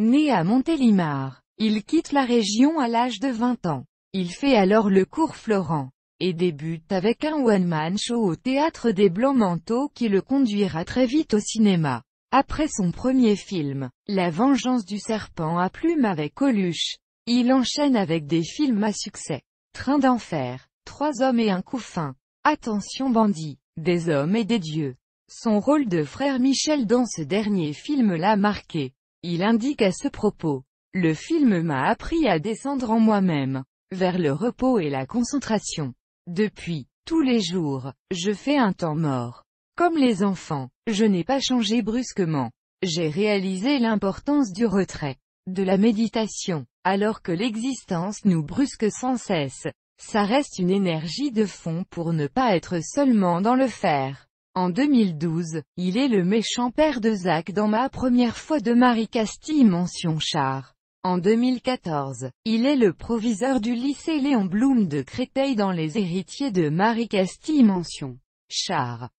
Né à Montélimar, il quitte la région à l'âge de 20 ans. Il fait alors le cours Florent, et débute avec un one-man show au Théâtre des Blancs-Manteaux qui le conduira très vite au cinéma. Après son premier film, La vengeance du serpent à Plume avec Coluche, il enchaîne avec des films à succès. Train d'enfer, Trois hommes et un couffin, Attention bandit, Des hommes et des dieux. Son rôle de frère Michel dans ce dernier film l'a marqué. Il indique à ce propos. Le film m'a appris à descendre en moi-même, vers le repos et la concentration. Depuis, tous les jours, je fais un temps mort. Comme les enfants, je n'ai pas changé brusquement. J'ai réalisé l'importance du retrait, de la méditation, alors que l'existence nous brusque sans cesse. Ça reste une énergie de fond pour ne pas être seulement dans le faire. En 2012, il est le méchant père de Zach dans Ma première fois de Marie Castille mention char. En 2014, il est le proviseur du lycée Léon Blum de Créteil dans Les héritiers de Marie Castille mention char.